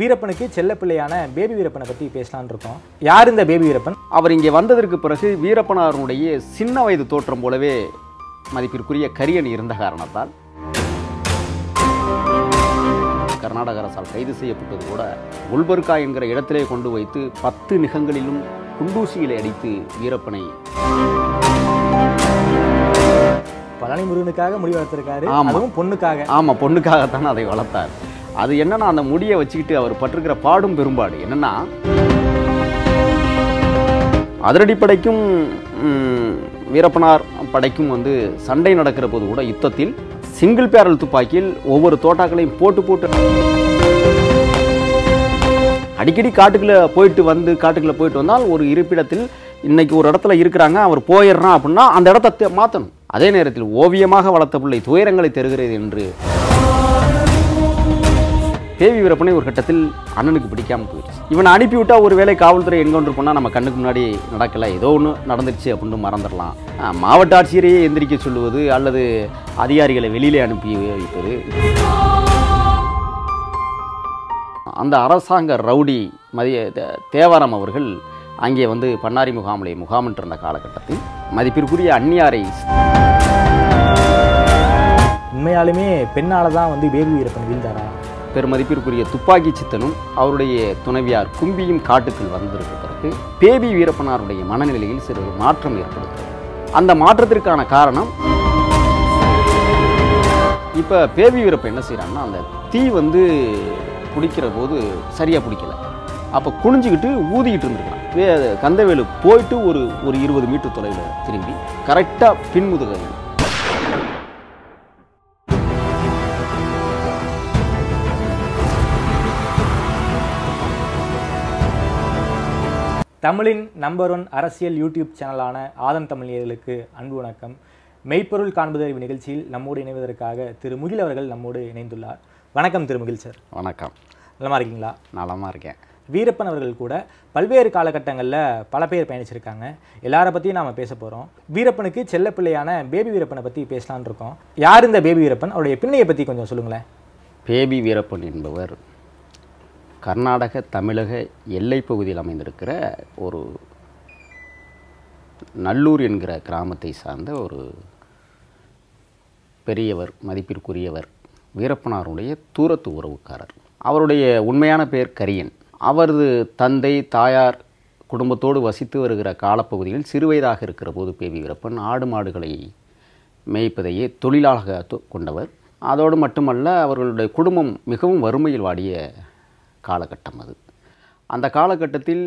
வீரப்பனுக்கு செல்லப்பிள்ளையான baby வீரப்பனை பற்றி பேசலான் இருக்கோம் யார் இந்த பேபி வீரப்பன் அவர் இங்கே வந்ததற்கு பிறகு வீரப்பனாருடைய சின்ன வயது தோற்றம் போலவே மதிப்பிற்குரிய கரியன் இருந்த காரணத்தால் கர்நாடக அரசால் கைது செய்யப்பட்டது கூட குல்பர்கா என்கிற இடத்திலே கொண்டு வைத்து பத்து நிகங்களிலும் குண்டூசியிலே அடித்து வீரப்பனை பழனி முருகனுக்காக முடிவெடுத்திருக்காரு அதுவும் பொண்ணுக்காக ஆமாம் பொண்ணுக்காகத்தான் அதை வளர்த்தார் அது என்னன்னா அந்த முடியை வச்சுக்கிட்டு அவர் பட்டிருக்கிற பாடும் பெரும்பாடு என்னன்னா அதிரடிப்படைக்கும் வீரப்பனார் படைக்கும் வந்து சண்டை நடக்கிற போது கூட யுத்தத்தில் சிங்கிள் பேரல் துப்பாக்கியில் ஒவ்வொரு தோட்டாக்களையும் போட்டு போட்டு அடிக்கடி காட்டுக்குள்ளே போயிட்டு வந்து காட்டுக்குள்ளே போயிட்டு வந்தால் ஒரு இருப்பிடத்தில் இன்னைக்கு ஒரு இடத்துல இருக்கிறாங்க அவர் போயிடுறான் அப்படின்னா அந்த இடத்த மாற்றணும் அதே நேரத்தில் ஓவியமாக வளர்த்த பிள்ளை துயரங்களை தருகிறது என்று தேவி வீரப்பனை ஒரு கட்டத்தில் அண்ணனுக்கு பிடிக்காமல் போயிடுச்சு இவனை அனுப்பிவிட்டால் ஒரு வேலை காவல்துறை என்கவுண்டர் பண்ணால் நம்ம கண்ணுக்கு முன்னாடி நடக்கலை ஏதோ ஒன்று நடந்துருச்சு அப்படின்னு மறந்துடலாம் மாவட்ட ஆட்சியரையே எந்திரிக்க சொல்லுவது அல்லது அதிகாரிகளை வெளியிலே அனுப்பி வைப்பது அந்த அரசாங்க ரவுடி மதிய தேவாரம் அவர்கள் அங்கே வந்து பன்னாரி முகாமிட்டு இருந்த காலகட்டத்தில் மதிப்பிற்குரிய அந்நியாரை உண்மையாலுமே பெண்ணால் தான் வந்து வேல்வி வீரப்பன் வீழ்ந்தாரா பெருமதிப்பிற்குரிய துப்பாக்கி சித்தனும் அவருடைய துணைவியார் கும்பியும் காட்டுக்குள் வந்திருக்க பிறகு பேபி வீரப்பனாருடைய மனநிலையில் சிறு மாற்றம் ஏற்படுது அந்த மாற்றத்திற்கான காரணம் இப்போ பேபி வீரப்பன் என்ன செய்கிறாங்கன்னா அந்த தீ வந்து பிடிக்கிற போது சரியாக பிடிக்கலை அப்போ குனிஞ்சிக்கிட்டு ஊதிக்கிட்டு இருந்துருக்கலாம் வே கந்தவேலு போயிட்டு ஒரு ஒரு இருபது மீட்டர் தொலைவில் திரும்பி கரெக்டாக பின்முதுகை தமிழின் நம்பர் ஒன் அரசியல் யூடியூப் சேனலான ஆதன் தமிழியர்களுக்கு அன்பு வணக்கம் மெய்ப்பொருள் காண்பதறிவு நிகழ்ச்சியில் நம்மோடு இணைவதற்காக திரு முகில் அவர்கள் நம்மோடு இணைந்துள்ளார் வணக்கம் திரு முகில் சார் வணக்கம் நலமாக இருக்கீங்களா நலமாக இருக்கேன் வீரப்பன் அவர்கள் கூட பல்வேறு காலகட்டங்களில் பல பேர் பயணிச்சிருக்காங்க எல்லாரை பற்றியும் நாம் பேச போகிறோம் வீரப்பனுக்கு செல்ல பிள்ளையான பேபி வீரப்பனை பற்றி பேசலான் இருக்கோம் யார் இந்த பேபி வீரப்பன் அவருடைய பின்னையை பற்றி கொஞ்சம் சொல்லுங்களேன் பேபி வீரப்பன் என்பவர் கர்நாடக தமிழக எல்லை பகுதியில் அமைந்திருக்கிற ஒரு நல்லூர் என்கிற கிராமத்தை சார்ந்த ஒரு பெரியவர் மதிப்பிற்குரியவர் வீரப்பனாருடைய தூரத்து உறவுக்காரர் அவருடைய உண்மையான பெயர் கரியன் அவரது தந்தை தாயார் குடும்பத்தோடு வசித்து வருகிற காலப்பகுதியில் சிறுவயதாக இருக்கிற போது பே வீரப்பன் ஆடு மாடுகளை மேய்ப்பதையே தொழிலாக கொண்டவர் அதோடு மட்டுமல்ல அவர்களுடைய குடும்பம் மிகவும் வறுமையில் வாடிய காலகட்டம் அது அந்த காலகட்டத்தில்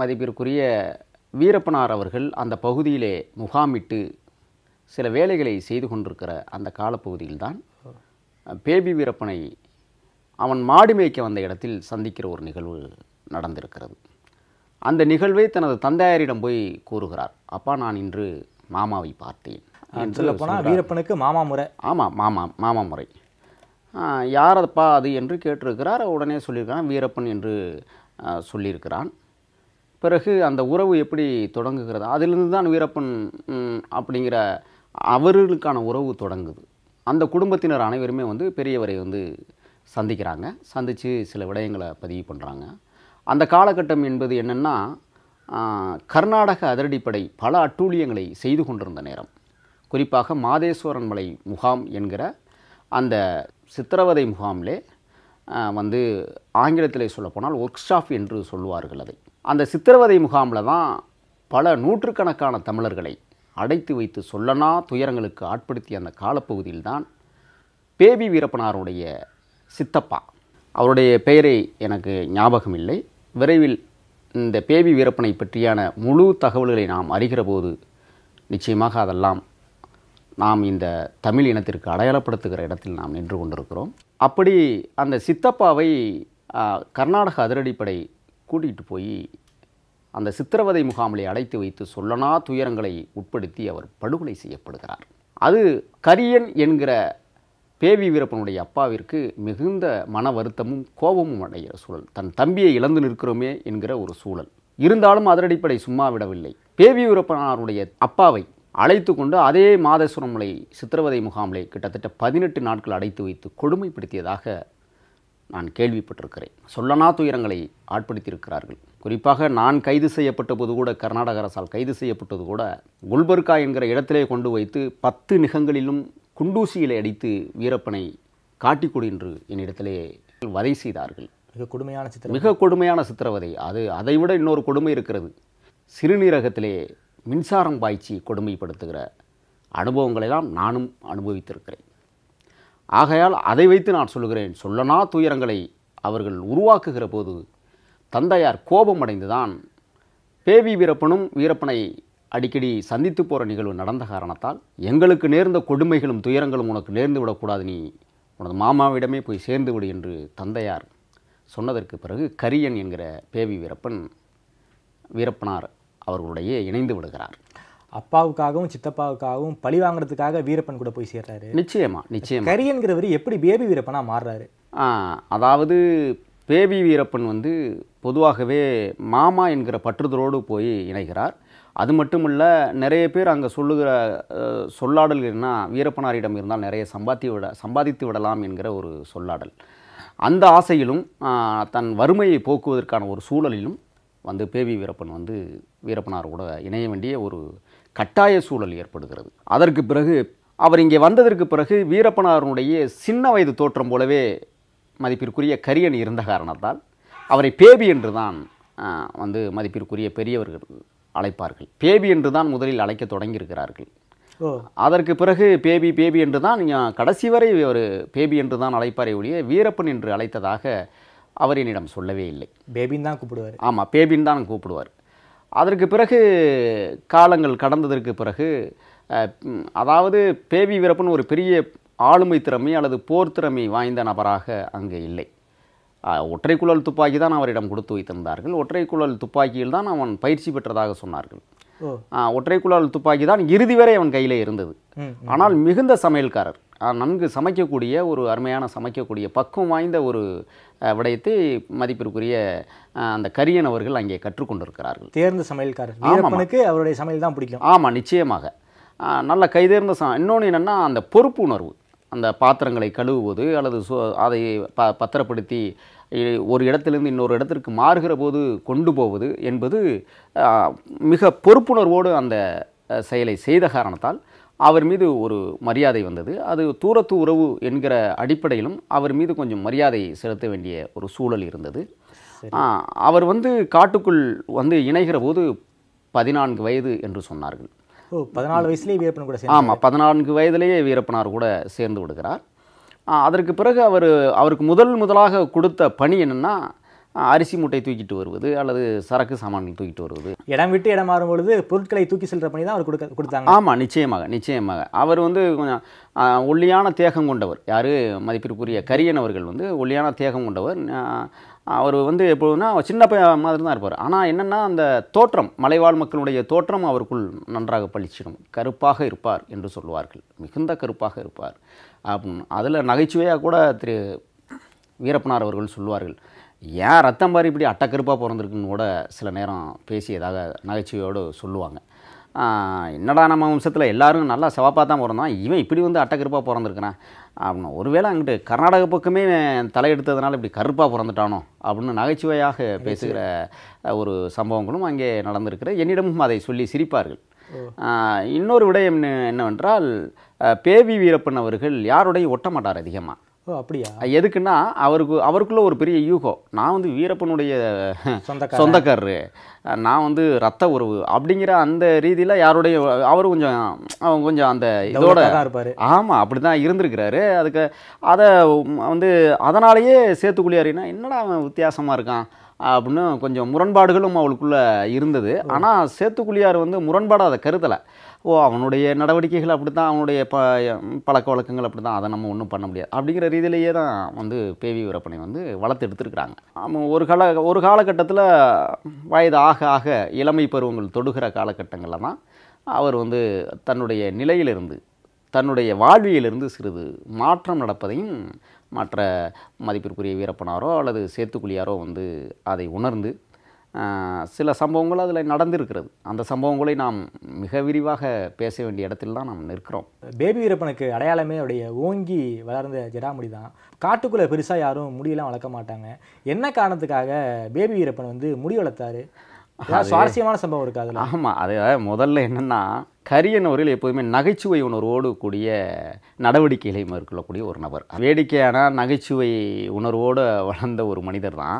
மதிப்பிற்குரிய வீரப்பனார் அவர்கள் அந்த பகுதியிலே முகாமிட்டு சில வேலைகளை செய்து கொண்டிருக்கிற அந்த காலப்பகுதியில்தான் பேபி வீரப்பனை அவன் மாடு மேய்க்க வந்த இடத்தில் சந்திக்கிற ஒரு நிகழ்வு நடந்திருக்கிறது அந்த நிகழ்வை தனது தந்தையாரிடம் போய் கூறுகிறார் அப்பா நான் இன்று மாமாவை பார்த்தேன் சொல்லப்போனால் வீரப்பனுக்கு மாமா முறை ஆமாம் மாமா மாமா முறை யாரப்பா அது என்று கேட்டிருக்கிறார் உடனே சொல்லியிருக்கிறான் வீரப்பன் என்று சொல்லியிருக்கிறான் பிறகு அந்த உறவு எப்படி தொடங்குகிறது அதிலிருந்து தான் வீரப்பன் அப்படிங்கிற அவர்களுக்கான உறவு தொடங்குது அந்த குடும்பத்தினர் அனைவருமே வந்து பெரியவரை வந்து சந்திக்கிறாங்க சந்தித்து சில விடயங்களை பதிவு பண்ணுறாங்க அந்த காலகட்டம் என்பது என்னென்னா கர்நாடக அதிரடிப்படை பல அட்டூழியங்களை செய்து கொண்டிருந்த நேரம் குறிப்பாக மாதேஸ்வரன் மலை முகாம் என்கிற அந்த சித்திரவதை முகாமிலே வந்து ஆங்கிலத்தில் சொல்லப்போனால் ஒர்க் ஷாப் என்று சொல்லுவார்கள் அதை அந்த சித்திரவதை முகாமில் தான் பல நூற்றுக்கணக்கான தமிழர்களை அடைத்து வைத்து சொல்லனா துயரங்களுக்கு ஆட்படுத்திய அந்த காலப்பகுதியில் தான் பேபி வீரப்பனாருடைய சித்தப்பா அவருடைய பெயரை எனக்கு ஞாபகம் இல்லை விரைவில் இந்த பேபி வீரப்பனை பற்றியான முழு தகவல்களை நாம் அறிகிற போது நிச்சயமாக அதெல்லாம் நாம் இந்த தமிழ் இனத்திற்கு அடையாளப்படுத்துகிற இடத்தில் நாம் நின்று கொண்டிருக்கிறோம் அப்படி அந்த சித்தப்பாவை கர்நாடக அதிரடிப்படை கூட்டிகிட்டு போய் அந்த சித்திரவதை முகாமலை அடைத்து வைத்து சொல்லனா துயரங்களை உட்படுத்தி அவர் படுகொலை செய்யப்படுகிறார் அது கரியன் என்கிற பேவி வீரப்பனுடைய அப்பாவிற்கு மிகுந்த மன வருத்தமும் கோபமும் அடைகிற சூழல் தன் தம்பியை இழந்து நிற்கிறோமே என்கிற ஒரு சூழல் இருந்தாலும் அதிரடிப்படை சும்மா விடவில்லை பேவி வீரப்பனாருடைய அப்பாவை அழைத்து கொண்டு அதே மாதேஸ்வரமலை சித்திரவதை முகாமிலே கிட்டத்தட்ட பதினெட்டு நாட்கள் அடைத்து வைத்து கொடுமைப்படுத்தியதாக நான் கேள்விப்பட்டிருக்கிறேன் சொல்லனா துயரங்களை ஆட்படுத்தியிருக்கிறார்கள் குறிப்பாக நான் கைது செய்யப்பட்ட போது கூட கர்நாடக அரசால் கைது செய்யப்பட்டது கூட குல்பர்கா என்கிற இடத்திலே கொண்டு வைத்து பத்து நிகங்களிலும் குண்டூசியிலே அடித்து வீரப்பனை காட்டிக்கொடு என்று என்னிடத்திலே வதை செய்தார்கள் மிக கொடுமையான சித்திர மிக கொடுமையான சித்திரவதை அது அதைவிட இன்னொரு கொடுமை இருக்கிறது சிறுநீரகத்திலே மின்சாரம் பாய்ச்சி கொடுமைப்படுத்துகிற அனுபவங்களெல்லாம் நானும் அனுபவித்திருக்கிறேன் ஆகையால் அதை வைத்து நான் சொல்லுகிறேன் சொல்லனா துயரங்களை அவர்கள் உருவாக்குகிற போது தந்தையார் கோபமடைந்துதான் தான் பேபி வீரப்பனும் வீரப்பனை அடிக்கடி சந்தித்து போகிற நிகழ்வு நடந்த காரணத்தால் எங்களுக்கு நேர்ந்த கொடுமைகளும் துயரங்களும் உனக்கு நேர்ந்து விடக்கூடாது நீ உனது மாமாவிடமே போய் சேர்ந்து விடு என்று தந்தையார் சொன்னதற்கு பிறகு கரியன் என்கிற பேவி வீரப்பன் வீரப்பனார் அவர்களுடைய இணைந்து விடுகிறார் அப்பாவுக்காகவும் சித்தப்பாவுக்காகவும் பழி வாங்குறதுக்காக வீரப்பன் கூட போய் சேர்றாரு நிச்சயமா நிச்சயம் கரியன்கிறவர் எப்படி பேபி வீரப்பனாக மாறுறாரு அதாவது பேபி வீரப்பன் வந்து பொதுவாகவே மாமா என்கிற பற்றுதலோடு போய் இணைகிறார் அது மட்டும் இல்லை நிறைய பேர் அங்கே சொல்லுகிற சொல்லாடல்கள்னா வீரப்பனாரிடம் இருந்தால் நிறைய சம்பாத்தி விட சம்பாதித்து விடலாம் என்கிற ஒரு சொல்லாடல் அந்த ஆசையிலும் தன் வறுமையை போக்குவதற்கான ஒரு சூழலிலும் வந்து பேபி வீரப்பன் வந்து வீரப்பனார் கூட இணைய வேண்டிய ஒரு கட்டாய சூழல் ஏற்படுகிறது அதற்கு பிறகு அவர் இங்கே வந்ததற்கு பிறகு வீரப்பனாரனுடைய சின்ன வயது தோற்றம் போலவே மதிப்பிற்குரிய கரியன் இருந்த காரணத்தால் அவரை பேபி என்று தான் வந்து மதிப்பிற்குரிய பெரியவர்கள் அழைப்பார்கள் பேபி என்று தான் முதலில் அழைக்க தொடங்கியிருக்கிறார்கள் அதற்கு பிறகு பேபி பேபி என்று தான் கடைசி வரை அவர் பேபி என்று தான் அழைப்பாரே ஒழிய வீரப்பன் என்று அழைத்ததாக அவர் என்னிடம் சொல்லவே இல்லை பேபின் தான் கூப்பிடுவார் ஆமாம் பேபின் தான் கூப்பிடுவார் அதற்கு பிறகு காலங்கள் கடந்ததற்கு பிறகு அதாவது பேபி வீரப்பன் ஒரு பெரிய ஆளுமை திறமை அல்லது போர் திறமை வாய்ந்த நபராக அங்கே இல்லை ஒற்றைக்குழல் துப்பாக்கி தான் அவரிடம் கொடுத்து வைத்திருந்தார்கள் ஒற்றைக்குழல் துப்பாக்கியில் தான் அவன் பயிற்சி பெற்றதாக சொன்னார்கள் ஒற்றைக்குழல் துப்பாக்கி தான் இறுதி வரை அவன் கையிலே இருந்தது ஆனால் மிகுந்த சமையல்காரர் நன்கு சமைக்கக்கூடிய ஒரு அருமையான சமைக்கக்கூடிய பக்குவம் வாய்ந்த ஒரு விடயத்தை மதிப்பிற்குரிய அந்த கரியன் அவர்கள் அங்கே கற்றுக்கொண்டிருக்கிறார்கள் தேர்ந்த சமையல்காரர் வீரப்பனுக்கு அவருடைய சமையல் தான் பிடிக்கும் ஆமாம் நிச்சயமாக நல்ல கைதேர்ந்த ச இன்னொன்று என்னென்னா அந்த பொறுப்புணர்வு அந்த பாத்திரங்களை கழுவுவது அல்லது அதை ப பத்திரப்படுத்தி ஒரு இடத்திலிருந்து இன்னொரு இடத்திற்கு மாறுகிற போது கொண்டு போவது என்பது மிக பொறுப்புணர்வோடு அந்த செயலை செய்த காரணத்தால் அவர் மீது ஒரு மரியாதை வந்தது அது தூரத்து உறவு என்கிற அடிப்படையிலும் அவர் மீது கொஞ்சம் மரியாதை செலுத்த வேண்டிய ஒரு சூழல் இருந்தது அவர் வந்து காட்டுக்குள் வந்து இணைகிற போது பதினான்கு வயது என்று சொன்னார்கள் பதினாலு வயசுலேயே வீரப்பன் கூட ஆமாம் பதினான்கு வயதிலேயே வீரப்பனார் கூட சேர்ந்து விடுகிறார் அதற்கு பிறகு அவர் அவருக்கு முதல் முதலாக கொடுத்த பணி என்னென்னா அரிசி மூட்டை தூக்கிட்டு வருவது அல்லது சரக்கு சாமான்கள் தூக்கிட்டு வருவது இடம் விட்டு இடம் மாறும் பொழுது பொருட்களை தூக்கி செல்ற பணி தான் அவர் கொடுக்க கொடுத்தாங்க ஆமாம் நிச்சயமாக நிச்சயமாக அவர் வந்து கொஞ்சம் ஒல்லியான தேகம் கொண்டவர் யார் மதிப்பிற்குரிய கரியன் அவர்கள் வந்து ஒல்லியான தேகம் கொண்டவர் அவர் வந்து எப்பொழுதுனா சின்ன பையன் மாதிரி தான் இருப்பார் ஆனால் என்னென்னா அந்த தோற்றம் மலைவாழ் மக்களுடைய தோற்றம் அவருக்குள் நன்றாக பளிச்சிடும் கருப்பாக இருப்பார் என்று சொல்லுவார்கள் மிகுந்த கருப்பாக இருப்பார் அப்படின்னு அதில் நகைச்சுவையாக கூட திரு வீரப்பனார் அவர்கள் சொல்லுவார்கள் ஏன் ரத்தம் பாரி இப்படி அட்டக்கருப்பாக பிறந்திருக்குன்னு கூட சில நேரம் பேசியதாக நகைச்சுவையோடு சொல்லுவாங்க என்னடா நம்ம வம்சத்தில் எல்லோரும் நல்லா செவப்பாக தான் பிறந்தோம் இவன் இப்படி வந்து அட்டக்கருப்பாக பிறந்திருக்கிறான் அப்படின்னு ஒருவேளை அங்கிட்டு கர்நாடக பக்கமே தலையெடுத்ததுனால இப்படி கருப்பாக பிறந்துட்டானோ அப்படின்னு நகைச்சுவையாக பேசுகிற ஒரு சம்பவங்களும் அங்கே நடந்திருக்கிற என்னிடமும் அதை சொல்லி சிரிப்பார்கள் இன்னொரு விடயம் என்னவென்றால் பேபி வீரப்பன் அவர்கள் யாருடைய ஒட்ட மாட்டார் அதிகமாக அப்படியா எதுக்குன்னா அவருக்கு அவருக்குள்ள ஒரு பெரிய யூகோ நான் வந்து வீரப்பனுடைய சொந்தக்காரரு நான் வந்து ரத்த உறவு அப்படிங்கிற அந்த ரீதியில் யாருடைய அவர் கொஞ்சம் அவங்க கொஞ்சம் அந்த இதோட இருப்பார் ஆமாம் அப்படி தான் இருந்திருக்கிறாரு அதுக்கு அதை வந்து அதனாலேயே குளியாருன்னா என்னடா அவன் வித்தியாசமாக இருக்கான் அப்படின்னு கொஞ்சம் முரண்பாடுகளும் அவளுக்குள்ளே இருந்தது ஆனால் சேத்துக்குழியார் வந்து முரண்பாடாக அதை கருதலை ஓ அவனுடைய நடவடிக்கைகள் அப்படி தான் அவனுடைய ப பழக்க வழக்கங்கள் அப்படி தான் அதை நம்ம ஒன்றும் பண்ண முடியாது அப்படிங்கிற ரீதியிலேயே தான் வந்து பேவி உரப்பனை வந்து வளர்த்து எடுத்துருக்குறாங்க ஆமாம் ஒரு கால ஒரு காலகட்டத்தில் வயது ஆக ஆக இளமை பருவங்கள் தொடுகிற காலகட்டங்களில் தான் அவர் வந்து தன்னுடைய நிலையிலிருந்து தன்னுடைய வாழ்வியிலிருந்து சிறிது மாற்றம் நடப்பதையும் மற்ற மதிப்பிற்குரிய வீரப்பனாரோ அல்லது சேத்துக்குழியாரோ வந்து அதை உணர்ந்து சில சம்பவங்கள் அதில் நடந்திருக்கிறது அந்த சம்பவங்களை நாம் மிக விரிவாக பேச வேண்டிய இடத்தில் தான் நாம் நிற்கிறோம் பேபி வீரப்பனுக்கு அடையாளமே அவருடைய ஓங்கி வளர்ந்த ஜடாமுடி தான் காட்டுக்குள்ளே பெருசாக யாரும் முடியெல்லாம் வளர்க்க மாட்டாங்க என்ன காரணத்துக்காக பேபி வீரப்பன் வந்து முடி வளர்த்தாரு சுவாரஸ்யமான சம்பவம் இருக்காது ஆமாம் அது முதல்ல என்னென்னா கரியன் அவர்கள் எப்போதுமே நகைச்சுவை உணர்வோடு கூடிய நடவடிக்கைகளை மேற்கொள்ளக்கூடிய ஒரு நபர் வேடிக்கையான நகைச்சுவை உணர்வோடு வளர்ந்த ஒரு மனிதர் தான்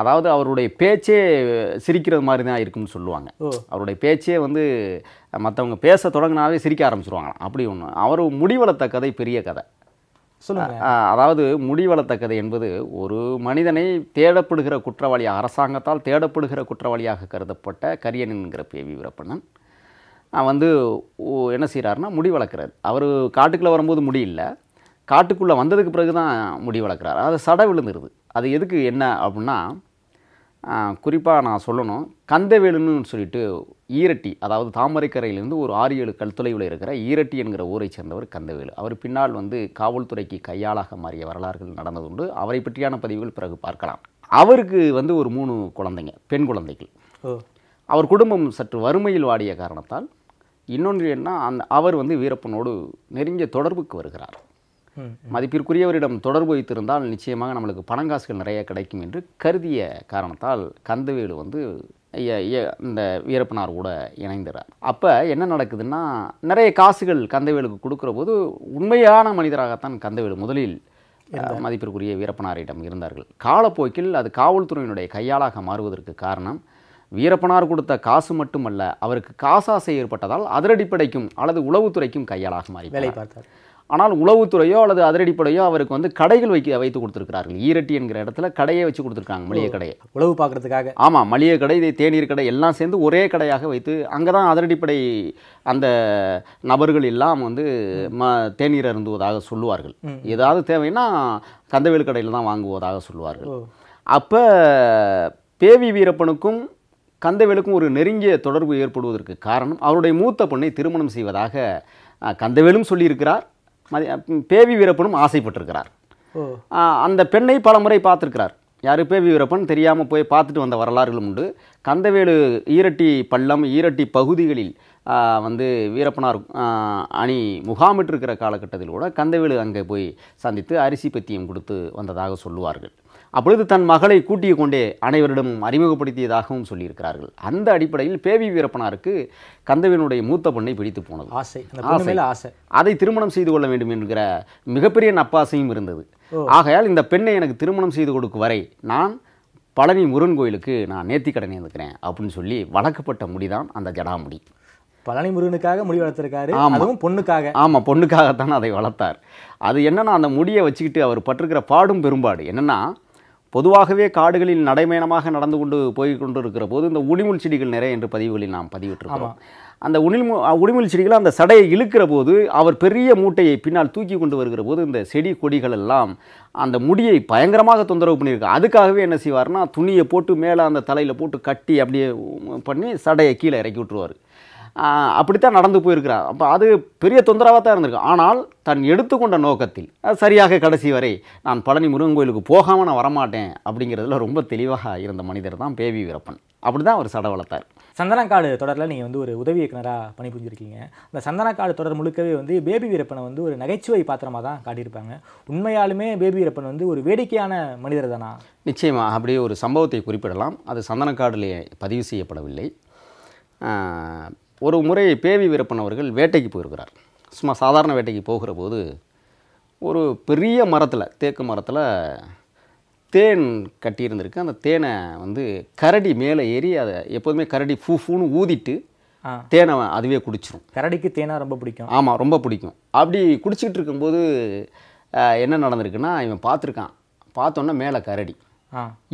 அதாவது அவருடைய பேச்சே சிரிக்கிறது மாதிரி தான் இருக்குன்னு சொல்லுவாங்க அவருடைய பேச்சே வந்து மற்றவங்க பேச தொடங்கினாவே சிரிக்க ஆரம்பிச்சிருவாங்களாம் அப்படி ஒன்று அவர் முடிவளத்த கதை பெரிய கதை அதாவது முடிவளத்த கதை என்பது ஒரு மனிதனை தேடப்படுகிற குற்றவாளி அரசாங்கத்தால் தேடப்படுகிற குற்றவாளியாக கருதப்பட்ட கரியனின்கிற பே வி வீரப்பண்ணன் வந்து என்ன செய்கிறாருன்னா முடி வளர்க்குறாரு அவர் காட்டுக்குள்ளே வரும்போது முடியல காட்டுக்குள்ளே வந்ததுக்கு பிறகு தான் முடி வளர்க்குறாரு அது சட விழுந்துருது அது எதுக்கு என்ன அப்படின்னா குறிப்பாக நான் சொல்லணும் கந்தவேலுன்னு சொல்லிட்டு ஈரட்டி அதாவது தாமரைக்கரையிலேருந்து ஒரு ஆறு ஏழு தொலைவில் இருக்கிற ஈரட்டி என்கிற ஊரை சேர்ந்தவர் கந்தவேலு அவர் பின்னால் வந்து காவல்துறைக்கு கையாளாக மாறிய வரலாறுகள் நடந்ததுண்டு அவரை பற்றியான பதிவுகள் பிறகு பார்க்கலாம் அவருக்கு வந்து ஒரு மூணு குழந்தைங்க பெண் குழந்தைகள் அவர் குடும்பம் சற்று வறுமையில் வாடிய காரணத்தால் இன்னொன்று என்ன அந்த அவர் வந்து வீரப்பனோடு நெருங்கிய தொடர்புக்கு வருகிறார் மதிப்பிற்குரியவரிடம் தொடர்பு வைத்திருந்தால் நிச்சயமாக நம்மளுக்கு பணங்காசுகள் நிறைய கிடைக்கும் என்று கருதிய காரணத்தால் கந்தவேலு வந்து இந்த வீரப்பனார் கூட இணைந்துறார் அப்போ என்ன நடக்குதுன்னா நிறைய காசுகள் கந்தவேலுக்கு கொடுக்குற போது உண்மையான மனிதராகத்தான் கந்தவேலு முதலில் மதிப்பிற்குரிய வீரப்பனாரிடம் இருந்தார்கள் காலப்போக்கில் அது காவல்துறையினுடைய கையாளாக மாறுவதற்கு காரணம் வீரப்பனார் கொடுத்த காசு மட்டுமல்ல அவருக்கு காசாசை ஏற்பட்டதால் அதரடிப்படைக்கும் அல்லது உளவுத்துறைக்கும் கையாளாக மாறி வேலை பார்த்தார் ஆனால் உளவுத்துறையோ அல்லது அதிரடிப்படையோ அவருக்கு வந்து கடைகள் வைக்க வைத்து கொடுத்துருக்கிறார்கள் ஈரட்டி என்கிற இடத்துல கடையை வச்சு கொடுத்துருக்காங்க மளிகை கடையை உளவு பார்க்குறதுக்காக ஆமாம் மளிகை கடை இதை தேநீர் கடை எல்லாம் சேர்ந்து ஒரே கடையாக வைத்து அங்கே தான் அதிரடிப்படை அந்த நபர்கள் எல்லாம் வந்து ம தேநீர் அருந்துவதாக சொல்லுவார்கள் ஏதாவது தேவைன்னா கந்தவேல் கடையில் தான் வாங்குவதாக சொல்லுவார்கள் அப்போ பேவி வீரப்பனுக்கும் கந்தவேலுக்கும் ஒரு நெருங்கிய தொடர்பு ஏற்படுவதற்கு காரணம் அவருடைய மூத்த பொண்ணை திருமணம் செய்வதாக கந்தவேலும் சொல்லியிருக்கிறார் பேவி வீரப்பனும் ஆசைப்பட்டிருக்கிறார் அந்த பெண்ணை பல முறை பார்த்துருக்கிறார் யார் பேவி வீரப்பன் தெரியாமல் போய் பார்த்துட்டு வந்த வரலாறுகளும் உண்டு கந்தவேலு ஈரட்டி பள்ளம் ஈரட்டி பகுதிகளில் வந்து வீரப்பனார் அணி முகாமிட்டிருக்கிற காலகட்டத்தில் கூட கந்தவேலு அங்கே போய் சந்தித்து அரிசி பத்தியம் கொடுத்து வந்ததாக சொல்லுவார்கள் அப்பொழுது தன் மகளை கூட்டிக் கொண்டே அனைவரிடமும் அறிமுகப்படுத்தியதாகவும் சொல்லியிருக்கிறார்கள் அந்த அடிப்படையில் பேவி வீரப்பனாருக்கு கந்தவினுடைய மூத்த பெண்ணை பிடித்து போனது ஆசை ஆசை அதை திருமணம் செய்து கொள்ள வேண்டும் என்கிற மிகப்பெரிய நப்பாசையும் இருந்தது ஆகையால் இந்த பெண்ணை எனக்கு திருமணம் செய்து கொடுக்கும் வரை நான் பழனி முருகன் கோயிலுக்கு நான் நேர்த்தி கடன் இருந்துக்கிறேன் அப்படின்னு சொல்லி வளர்க்கப்பட்ட முடிதான் அந்த ஜடாமுடி பழனி முருகனுக்காக முடி வளர்த்துருக்காரு அதுவும் பொண்ணுக்காக ஆமாம் பொண்ணுக்காகத்தான் அதை வளர்த்தார் அது என்னென்னா அந்த முடியை வச்சுக்கிட்டு அவர் பட்டிருக்கிற பாடும் பெரும்பாடு என்னென்னா பொதுவாகவே காடுகளில் நடைமயணமாக நடந்து கொண்டு போய் கொண்டு இருக்கிற போது இந்த உளிமுள் செடிகள் நிறைய என்று பதிவுகளில் நாம் பதிவிட்டிருக்கிறோம் அந்த உளிமு உளிமுள் செடிகள் அந்த சடையை இழுக்கிற போது அவர் பெரிய மூட்டையை பின்னால் தூக்கி கொண்டு வருகிற போது இந்த செடி கொடிகள் எல்லாம் அந்த முடியை பயங்கரமாக தொந்தரவு பண்ணியிருக்கு அதுக்காகவே என்ன செய்வார்னா துணியை போட்டு மேலே அந்த தலையில் போட்டு கட்டி அப்படியே பண்ணி சடையை கீழே இறக்கி விட்டுருவார் அப்படித்தான் நடந்து போயிருக்கிறார் அப்போ அது பெரிய தொந்தரவாக தான் இருந்திருக்கு ஆனால் தன் எடுத்துக்கொண்ட நோக்கத்தில் சரியாக கடைசி வரை நான் பழனி முருகன் கோயிலுக்கு போகாமல் நான் வரமாட்டேன் அப்படிங்கிறதுல ரொம்ப தெளிவாக இருந்த மனிதர் தான் பேவி வீரப்பன் அப்படி தான் அவர் சடவளத்தார் வளர்த்தார் சந்தனக்காடு தொடரில் நீங்கள் வந்து ஒரு உதவி இயக்குனராக பணிபுரிஞ்சிருக்கீங்க அந்த சந்தனக்காடு தொடர் முழுக்கவே வந்து பேபி வீரப்பனை வந்து ஒரு நகைச்சுவை பாத்திரமாக தான் காட்டியிருப்பாங்க உண்மையாலுமே பேபி வீரப்பன் வந்து ஒரு வேடிக்கையான மனிதர் தானா நிச்சயமாக அப்படியே ஒரு சம்பவத்தை குறிப்பிடலாம் அது சந்தனக்காடுலேயே பதிவு செய்யப்படவில்லை ஒரு முறை பேவி வீரப்பன் அவர்கள் வேட்டைக்கு போயிருக்கிறார் சும்மா சாதாரண வேட்டைக்கு போகிற போது ஒரு பெரிய மரத்தில் தேக்கு மரத்தில் தேன் கட்டியிருந்திருக்கு அந்த தேனை வந்து கரடி மேலே ஏறி அதை எப்போதுமே கரடி ஃபூ ஃபூன்னு ஊதிட்டு தேனை அதுவே குடிச்சிடும் கரடிக்கு தேனாக ரொம்ப பிடிக்கும் ஆமாம் ரொம்ப பிடிக்கும் அப்படி குடிச்சிக்கிட்டு இருக்கும்போது என்ன நடந்திருக்குன்னா இவன் பார்த்துருக்கான் பார்த்தோன்னா மேலே கரடி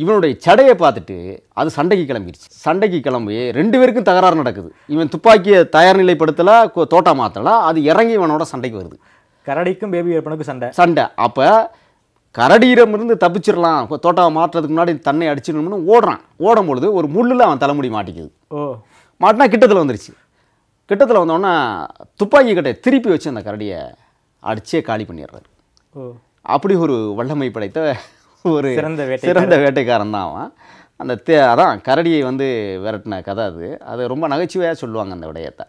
இவனுடைய சடையை பார்த்துட்டு அது சண்டைக்கு கிளம்பிடுச்சு சண்டைக்கு கிளம்பி ரெண்டு பேருக்கும் தகராறு நடக்குது இவன் துப்பாக்கியை தயார் நிலைப்படுத்தலை தோட்டா மாற்றலாம் அது இறங்கி இவனோட சண்டைக்கு வருது கரடிக்கும் பேபி வேப்பனுக்கும் சண்டை சண்டை அப்போ கரடியிடம் இருந்து தப்பிச்சிடலாம் தோட்டாவை மாற்றுறதுக்கு முன்னாடி தன்னை அடிச்சிடணும்னு ஓடுறான் ஓடும் பொழுது ஒரு முள்ளில் அவன் தலைமுடி மாட்டிக்குது ஓ மாட்டினா கிட்டத்தில் வந்துருச்சு கிட்டத்தில் வந்தோடனே துப்பாக்கி கட்டையை திருப்பி வச்சு அந்த கரடியை அடிச்சே காலி பண்ணிடுறாரு ஓ அப்படி ஒரு வல்லமை படைத்த ஒரு சிறந்த வேட்டை சிறந்த வேட்டைக்காரன் தான் அவன் அந்த தே அதான் கரடியை வந்து விரட்டின கதை அது அது ரொம்ப நகைச்சுவையாக சொல்லுவாங்க அந்த விடயத்தை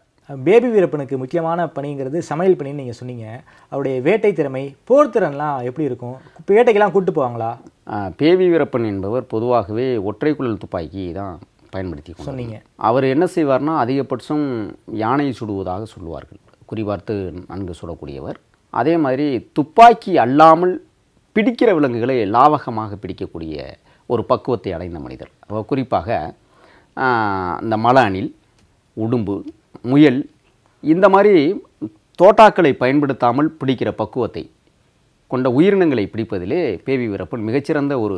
பேபி வீரப்பனுக்கு முக்கியமான பணிங்கிறது சமையல் பணின்னு நீங்கள் சொன்னீங்க அவருடைய வேட்டை திறமை போர் திறன்லாம் எப்படி இருக்கும் வேட்டைக்கெல்லாம் கூப்பிட்டு போவாங்களா பேபி வீரப்பன் என்பவர் பொதுவாகவே ஒற்றை குழல் துப்பாக்கி தான் பயன்படுத்தி சொன்னீங்க அவர் என்ன செய்வார்னா அதிகபட்சம் யானையை சுடுவதாக சொல்லுவார்கள் குறிபார்த்து நன்கு சுடக்கூடியவர் அதே மாதிரி துப்பாக்கி அல்லாமல் பிடிக்கிற விலங்குகளை லாவகமாக பிடிக்கக்கூடிய ஒரு பக்குவத்தை அடைந்த மனிதர் குறிப்பாக இந்த மல அணில் உடும்பு முயல் இந்த மாதிரி தோட்டாக்களை பயன்படுத்தாமல் பிடிக்கிற பக்குவத்தை கொண்ட உயிரினங்களை பிடிப்பதிலே பேவி வீரப்பன் மிகச்சிறந்த ஒரு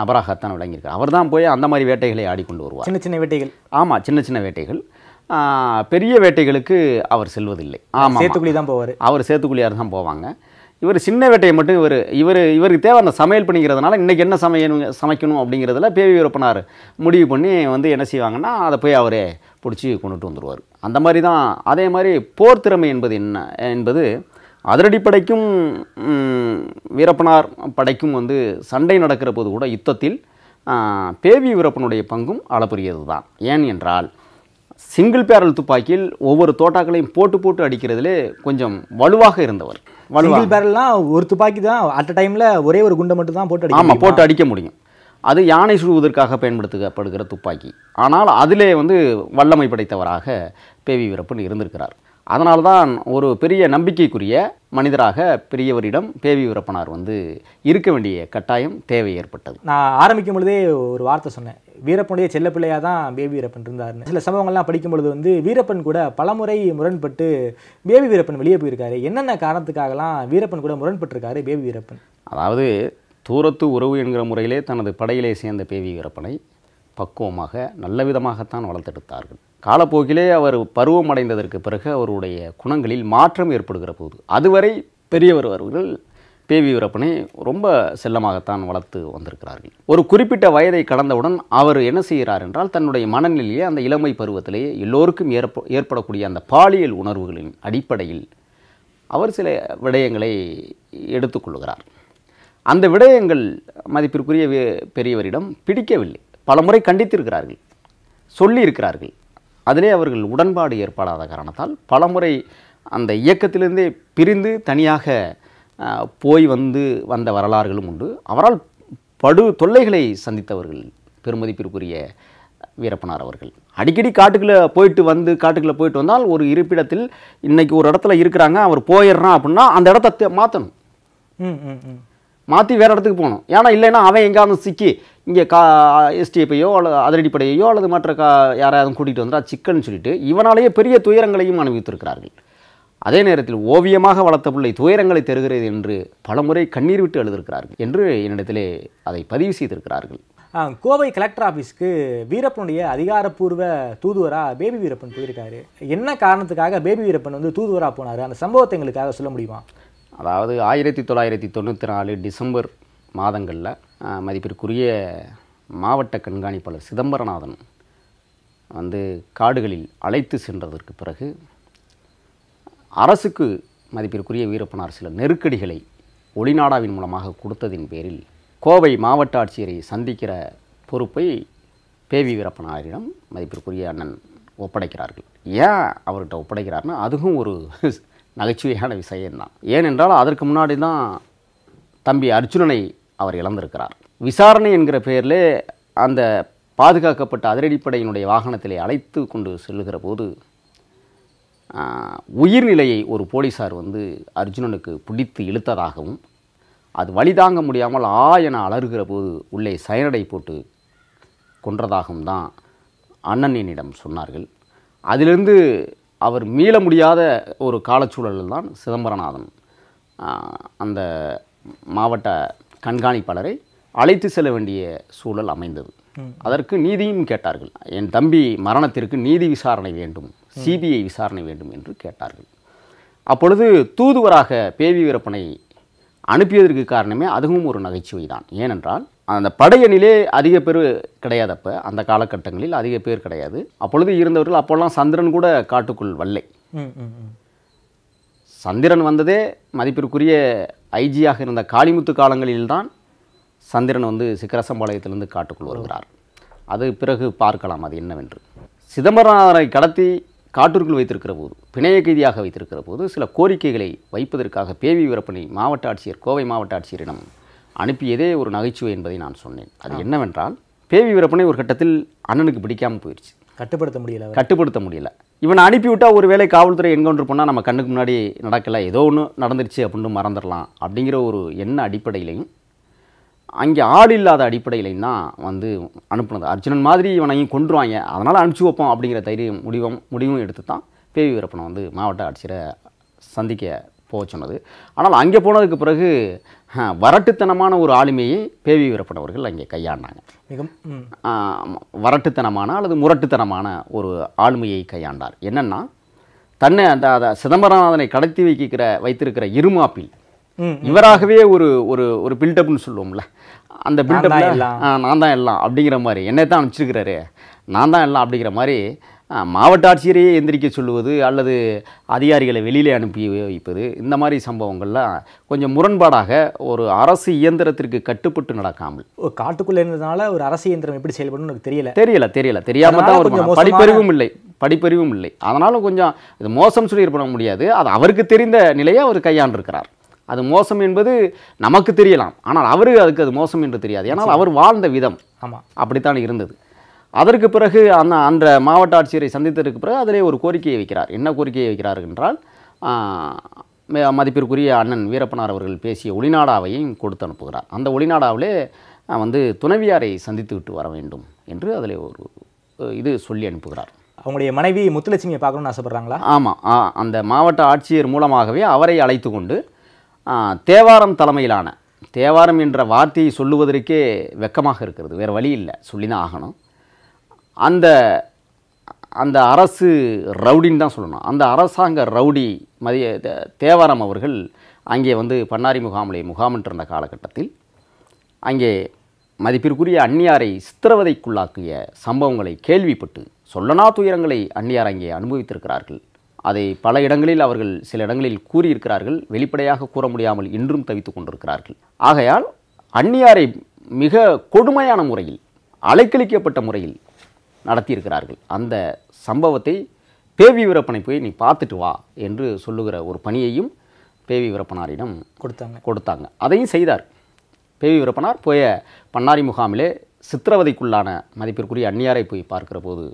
நபராகத்தான் விளங்கியிருக்கார் அவர் தான் போய் அந்த மாதிரி வேட்டைகளை ஆடிக்கொண்டு வருவார் சின்ன சின்ன வேட்டைகள் ஆமாம் சின்ன சின்ன வேட்டைகள் பெரிய வேட்டைகளுக்கு அவர் செல்வதில்லை ஆமாம் சேத்துக்குழி தான் போவார் அவர் சேத்துக்குழியார் தான் போவாங்க இவர் சின்ன வேட்டையை மட்டும் இவர் இவர் இவருக்கு தேவை அந்த சமையல் பண்ணிக்கிறதுனால இன்றைக்கி என்ன சமையணும் சமைக்கணும் அப்படிங்கிறதுல பேவி வீரப்பனார் முடிவு பண்ணி வந்து என்ன செய்வாங்கன்னா அதை போய் அவரே பிடிச்சி கொண்டுட்டு வந்துடுவார் அந்த மாதிரி தான் அதே மாதிரி போர் திறமை என்பது என்ன என்பது அதிரடி படைக்கும் வீரப்பனார் படைக்கும் வந்து சண்டை நடக்கிற போது கூட யுத்தத்தில் பேவி வீரப்பனுடைய பங்கும் அளப்பரியது தான் ஏன் என்றால் சிங்கிள் பேரல் துப்பாக்கியில் ஒவ்வொரு தோட்டாக்களையும் போட்டு போட்டு அடிக்கிறதுலே கொஞ்சம் வலுவாக இருந்தவர் சிங்கிள் பேரல்லாம் ஒரு துப்பாக்கி தான் அட் டைமில் ஒரே ஒரு குண்டை மட்டும் தான் போட்டு ஆமாம் போட்டு அடிக்க முடியும் அது யானை சுடுவதற்காக பயன்படுத்தப்படுகிற துப்பாக்கி ஆனால் அதிலே வந்து வல்லமை படைத்தவராக பேவி வீரப்பன் இருந்திருக்கிறார் அதனால தான் ஒரு பெரிய நம்பிக்கைக்குரிய மனிதராக பெரியவரிடம் பேவி வீரப்பனார் வந்து இருக்க வேண்டிய கட்டாயம் தேவை ஏற்பட்டது நான் ஆரம்பிக்கும் பொழுதே ஒரு வார்த்தை சொன்னேன் வீரப்பனுடைய செல்லப்பிள்ளையாக தான் பேபி வீரப்பன் இருந்தார்னு சில சம்பவங்கள்லாம் படிக்கும்பொழுது வந்து வீரப்பன் கூட பலமுறை முரண்பட்டு பேபி வீரப்பன் வெளியே போயிருக்காரு என்னென்ன காரணத்துக்காகலாம் வீரப்பன் கூட முரண்பட்டிருக்காரு பேபி வீரப்பன் அதாவது தூரத்து உறவு என்கிற முறையிலே தனது படையிலே சேர்ந்த பேபி வீரப்பனை பக்குவமாக நல்ல விதமாகத்தான் வளர்த்தெடுத்தார்கள் காலப்போக்கிலே அவர் பருவம் அடைந்ததற்கு பிறகு அவருடைய குணங்களில் மாற்றம் ஏற்படுகிற போது அதுவரை பெரியவர் அவர்கள் பேவி வீரப்பனை ரொம்ப செல்லமாகத்தான் வளர்த்து வந்திருக்கிறார்கள் ஒரு குறிப்பிட்ட வயதை கடந்தவுடன் அவர் என்ன செய்கிறார் என்றால் தன்னுடைய மனநிலையை அந்த இளமை பருவத்திலேயே எல்லோருக்கும் ஏற்ப ஏற்படக்கூடிய அந்த பாலியல் உணர்வுகளின் அடிப்படையில் அவர் சில விடயங்களை எடுத்துக்கொள்கிறார் அந்த விடயங்கள் மதிப்பிற்குரிய பெரியவரிடம் பிடிக்கவில்லை பலமுறை கண்டித்திருக்கிறார்கள் சொல்லியிருக்கிறார்கள் அதிலே அவர்கள் உடன்பாடு ஏற்படாத காரணத்தால் பலமுறை அந்த இயக்கத்திலிருந்தே பிரிந்து தனியாக போய் வந்து வந்த வரலாறுகளும் உண்டு அவரால் படு தொல்லைகளை சந்தித்தவர்கள் பெருமதிப்பிற்குரிய வீரப்பனார் அவர்கள் அடிக்கடி காட்டுக்குள்ளே போயிட்டு வந்து காட்டுக்குள்ளே போயிட்டு வந்தால் ஒரு இருப்பிடத்தில் இன்றைக்கி ஒரு இடத்துல இருக்கிறாங்க அவர் போயிடுறான் அப்படின்னா அந்த இடத்த மாற்றணும் மாற்றி வேறு இடத்துக்கு போகணும் ஏன்னா இல்லைன்னா அவன் எங்கேயாவது சிக்கி இங்கே கா எஸ்டிஎப்பையோ அல்லது அதிரடிப்படையோ அல்லது மற்ற கா யாரையாவது கூட்டிகிட்டு வந்தால் சிக்கன் சொல்லிட்டு இவனாலேயே பெரிய துயரங்களையும் அனுபவித்திருக்கிறார்கள் அதே நேரத்தில் ஓவியமாக வளர்த்த பிள்ளை துயரங்களை தருகிறது என்று பலமுறை கண்ணீர் விட்டு எழுதியிருக்கிறார்கள் என்று என்னிடத்திலே அதை பதிவு செய்திருக்கிறார்கள் கோவை கலெக்டர் ஆஃபீஸ்க்கு வீரப்பனுடைய அதிகாரப்பூர்வ தூதுவராக பேபி வீரப்பன் போயிருக்காரு என்ன காரணத்துக்காக பேபி வீரப்பன் வந்து தூதுவராக போனார் அந்த சம்பவத்தை எங்களுக்காக சொல்ல முடியுமா அதாவது ஆயிரத்தி தொள்ளாயிரத்தி தொண்ணூற்றி நாலு டிசம்பர் மாதங்களில் மதிப்பிற்குரிய மாவட்ட கண்காணிப்பாளர் சிதம்பரநாதன் வந்து காடுகளில் அழைத்து சென்றதற்கு பிறகு அரசுக்கு மதிப்பிற்குரிய வீரப்பனார் சில நெருக்கடிகளை ஒளிநாடாவின் மூலமாக கொடுத்ததின் பேரில் கோவை மாவட்ட ஆட்சியரை சந்திக்கிற பொறுப்பை பே வி வீரப்பனாரிடம் மதிப்பிற்குரிய அண்ணன் ஒப்படைக்கிறார்கள் ஏன் அவர்கிட்ட ஒப்படைக்கிறாருன்னா அதுவும் ஒரு நகைச்சுவையான விஷயம்தான் ஏனென்றால் அதற்கு முன்னாடி தான் தம்பி அர்ஜுனனை அவர் இழந்திருக்கிறார் விசாரணை என்கிற பெயரில் அந்த பாதுகாக்கப்பட்ட அதிரடிப்படையினுடைய வாகனத்திலே அழைத்து கொண்டு செல்லுகிற போது உயிர்நிலையை ஒரு போலீஸார் வந்து அர்ஜுனனுக்கு பிடித்து இழுத்ததாகவும் அது வழிதாங்க முடியாமல் ஆ என அலறுகிற போது உள்ளே சயனடை போட்டு கொன்றதாகவும் தான் அண்ணனிடம் சொன்னார்கள் அதிலிருந்து அவர் மீள முடியாத ஒரு காலச்சூழலில் தான் சிதம்பரநாதன் அந்த மாவட்ட கண்காணிப்பாளரை அழைத்து செல்ல வேண்டிய சூழல் அமைந்தது அதற்கு நீதியும் கேட்டார்கள் என் தம்பி மரணத்திற்கு நீதி விசாரணை வேண்டும் சிபிஐ விசாரணை வேண்டும் என்று கேட்டார்கள் அப்பொழுது தூதுவராக பேவி வீரப்பனை அனுப்பியதற்கு காரணமே அதுவும் ஒரு நகைச்சுவை தான் ஏனென்றால் அந்த படையணிலே அதிக பேர் கிடையாதப்ப அந்த காலகட்டங்களில் அதிக பேர் கிடையாது அப்பொழுது இருந்தவர்கள் அப்போல்லாம் சந்திரன் கூட காட்டுக்குள் வல்லை சந்திரன் வந்ததே மதிப்பிற்குரிய ஐஜியாக இருந்த காளிமுத்து காலங்களில்தான் சந்திரன் வந்து சிக்கரசம்பாளையத்திலிருந்து காட்டுக்குள் வருகிறார் அது பிறகு பார்க்கலாம் அது என்னவென்று சிதம்பரனாரை கடத்தி காட்டூருக்குள் வைத்திருக்கிற போது பிணைய கைதியாக வைத்திருக்கிற போது சில கோரிக்கைகளை வைப்பதற்காக பேவி வீரப்பனை மாவட்ட ஆட்சியர் கோவை மாவட்ட ஆட்சியரிடம் அனுப்பியதே ஒரு நகைச்சுவை என்பதை நான் சொன்னேன் அது என்னவென்றால் பேவி வீரப்பனை ஒரு கட்டத்தில் அண்ணனுக்கு பிடிக்காமல் போயிடுச்சு கட்டுப்படுத்த முடியல கட்டுப்படுத்த முடியல இவனை அனுப்பிவிட்டால் ஒரு வேலை காவல்துறை என்கவுண்டர் பண்ணால் நம்ம கண்ணுக்கு முன்னாடி நடக்கலை ஏதோ ஒன்று நடந்துருச்சு அப்படின்னு மறந்துடலாம் அப்படிங்கிற ஒரு எண்ண அடிப்படையிலையும் அங்கே ஆள் இல்லாத அடிப்படையிலையும் தான் வந்து அனுப்புனது அர்ஜுனன் மாதிரி இவனையும் கொண்டுருவாங்க அதனால் அனுப்பிச்சி வைப்போம் அப்படிங்கிற தைரியம் முடிவும் முடிவும் எடுத்து தான் பேவி வீரப்பனை வந்து மாவட்ட ஆட்சியரை சந்திக்க போக சொன்னது ஆனால் அங்கே போனதுக்கு பிறகு வரட்டுத்தனமான ஒரு ஆளுமையை பேவி வீரப்பன் அவர்கள் அங்கே கையாண்டாங்க மிகவும் வரட்டுத்தனமான அல்லது முரட்டுத்தனமான ஒரு ஆளுமையை கையாண்டார் என்னென்னா தன்னை அந்த சிதம்பரநாதனை கடத்தி வைக்கிற வைத்திருக்கிற இருமாப்பில் இவராகவே ஒரு ஒரு ஒரு பில்டப்னு சொல்லுவோம்ல அந்த பில்டப்பில் நான் தான் எல்லாம் அப்படிங்கிற மாதிரி என்னை தான் அனுப்பிச்சிருக்கிறாரு நான் தான் எல்லாம் அப்படிங்கிற மாதிரி மாவட்ட ஆட்சியரையே எந்திரிக்க சொல்லுவது அல்லது அதிகாரிகளை வெளியிலே அனுப்பி வைப்பது இந்த மாதிரி சம்பவங்கள்லாம் கொஞ்சம் முரண்பாடாக ஒரு அரசு இயந்திரத்திற்கு கட்டுப்பட்டு நடக்காமல் காட்டுக்குள்ளே இருந்ததுனால ஒரு அரசு இயந்திரம் எப்படி செயல்படும் எனக்கு தெரியல தெரியல தெரியல தெரியாமல் தான் ஒரு படிப்பறிவும் இல்லை படிப்பறிவும் இல்லை அதனாலும் கொஞ்சம் இது மோசம் சொல்லியிருப்பட முடியாது அது அவருக்கு தெரிந்த நிலையை அவர் கையாண்டிருக்கிறார் அது மோசம் என்பது நமக்கு தெரியலாம் ஆனால் அவருக்கு அதுக்கு அது மோசம் என்று தெரியாது ஏன்னால் அவர் வாழ்ந்த விதம் ஆமாம் அப்படித்தான் இருந்தது அதற்கு பிறகு அந்த அன்ற மாவட்ட ஆட்சியரை சந்தித்ததற்கு பிறகு அதிலே ஒரு கோரிக்கையை வைக்கிறார் என்ன கோரிக்கையை வைக்கிறார் என்றால் மதிப்பிற்குரிய அண்ணன் வீரப்பனார் அவர்கள் பேசிய ஒளிநாடாவையும் கொடுத்து அனுப்புகிறார் அந்த ஒளிநாடாவிலே வந்து துணைவியாரை சந்தித்து விட்டு வர வேண்டும் என்று அதில் ஒரு இது சொல்லி அனுப்புகிறார் அவங்களுடைய மனைவி முத்துலட்சுமியை பார்க்கணும்னு ஆசைப்பட்றாங்களா ஆமாம் அந்த மாவட்ட ஆட்சியர் மூலமாகவே அவரை அழைத்து கொண்டு தேவாரம் தலைமையிலான தேவாரம் என்ற வார்த்தையை சொல்லுவதற்கே வெக்கமாக இருக்கிறது வேறு வழி இல்லை சொல்லி தான் ஆகணும் அந்த அந்த அரசு ரவுடின்னு தான் சொல்லணும் அந்த அரசாங்க ரவுடி மதிய தேவாரம் அவர்கள் அங்கே வந்து பன்னாரி முகாமலை முகாமிட்டிருந்த காலகட்டத்தில் அங்கே மதிப்பிற்குரிய அந்நியாரை சித்திரவதைக்குள்ளாக்கிய சம்பவங்களை கேள்விப்பட்டு சொல்லனா துயரங்களை அந்நியார் அங்கே அனுபவித்திருக்கிறார்கள் அதை பல இடங்களில் அவர்கள் சில இடங்களில் கூறியிருக்கிறார்கள் வெளிப்படையாக கூற முடியாமல் இன்றும் தவித்து கொண்டிருக்கிறார்கள் ஆகையால் அந்நியாரை மிக கொடுமையான முறையில் அலைக்கழிக்கப்பட்ட முறையில் நடத்தியிருக்கிறார்கள் அந்த சம்பவத்தை பேவி வீரப்பனை போய் நீ பார்த்துட்டு வா என்று சொல்லுகிற ஒரு பணியையும் பேவி வீரப்பனாரிடம் கொடுத்தாங்க கொடுத்தாங்க அதையும் செய்தார் பேவி வீரப்பனார் போய பன்னாரி முகாமிலே சித்திரவதைக்குள்ளான மதிப்பிற்குரிய அந்நியாரை போய் பார்க்கிற போது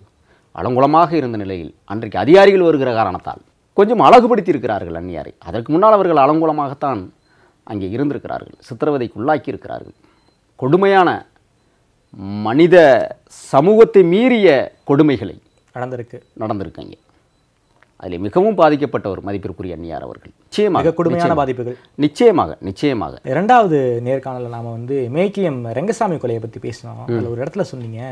அலங்குளமாக இருந்த நிலையில் அன்றைக்கு அதிகாரிகள் வருகிற காரணத்தால் கொஞ்சம் அழகுபடுத்தியிருக்கிறார்கள் அந்நியாரை அதற்கு முன்னால் அவர்கள் அலங்குளமாகத்தான் அங்கே இருந்திருக்கிறார்கள் சித்திரவதைக்கு உள்ளாக்கி இருக்கிறார்கள் கொடுமையான மனித சமூகத்தை மீறிய கொடுமைகளை நடந்திருக்கு நடந்திருக்கு அங்கே அதில் மிகவும் பாதிக்கப்பட்ட ஒரு மதிப்பிற்குரிய அந்நியார் அவர்கள் நிச்சயமாக கொடுமையான பாதிப்புகள் நிச்சயமாக நிச்சயமாக இரண்டாவது நேர்காணலில் நாம் வந்து மேக்கியம் ரங்கசாமி கொலையை பற்றி பேசினோம் அதில் ஒரு இடத்துல சொன்னீங்க